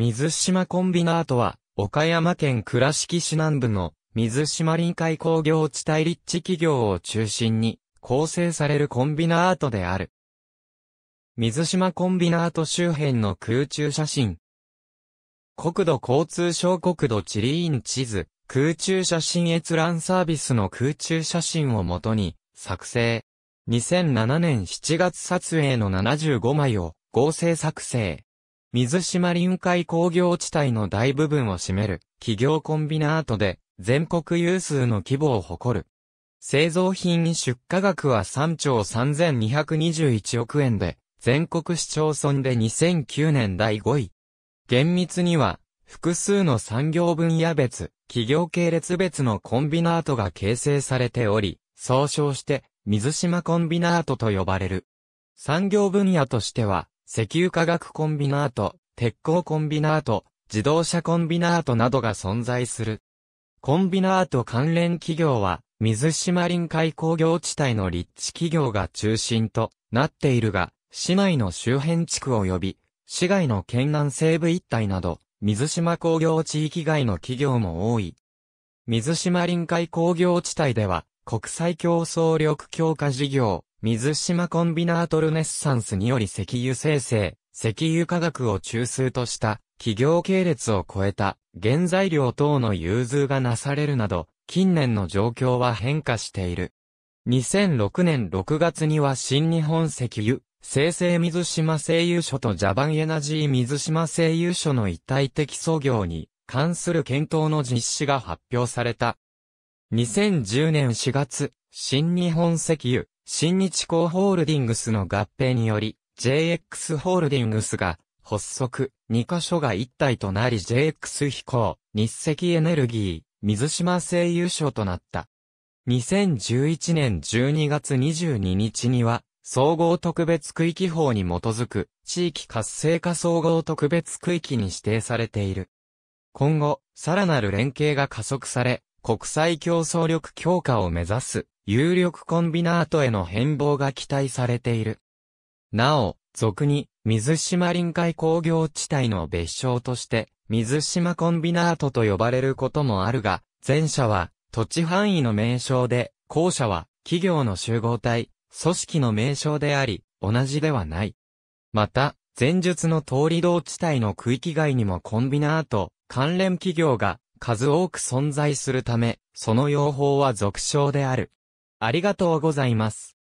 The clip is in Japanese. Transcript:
水島コンビナートは、岡山県倉敷市南部の水島臨海工業地帯立地企業を中心に構成されるコンビナートである。水島コンビナート周辺の空中写真。国土交通省国土地理院地図、空中写真閲覧サービスの空中写真をもとに作成。2007年7月撮影の75枚を合成作成。水島臨海工業地帯の大部分を占める企業コンビナートで全国有数の規模を誇る。製造品出荷額は3兆3221億円で、全国市町村で2009年第5位。厳密には、複数の産業分野別、企業系列別のコンビナートが形成されており、総称して、水島コンビナートと呼ばれる。産業分野としては、石油化学コンビナート、鉄鋼コンビナート、自動車コンビナートなどが存在する。コンビナート関連企業は、水島臨海工業地帯の立地企業が中心となっているが、市内の周辺地区及び、市外の県南西部一帯など、水島工業地域外の企業も多い。水島臨海工業地帯では、国際競争力強化事業、水島コンビナートルネッサンスにより石油生成、石油化学を中枢とした企業系列を超えた原材料等の融通がなされるなど、近年の状況は変化している。2006年6月には新日本石油、生成水島製油所とジャバンエナジー水島製油所の一体的創業に関する検討の実施が発表された。2010年4月、新日本石油、新日興ホールディングスの合併により、JX ホールディングスが発足、2カ所が一体となり JX 飛行、日赤エネルギー、水島製油所となった。2011年12月22日には、総合特別区域法に基づく、地域活性化総合特別区域に指定されている。今後、さらなる連携が加速され、国際競争力強化を目指す有力コンビナートへの変貌が期待されている。なお、俗に、水島臨海工業地帯の別称として、水島コンビナートと呼ばれることもあるが、前者は、土地範囲の名称で、後者は、企業の集合体、組織の名称であり、同じではない。また、前述の通り道地帯の区域外にもコンビナート、関連企業が数多く存在するため、その用法は俗称である。ありがとうございます。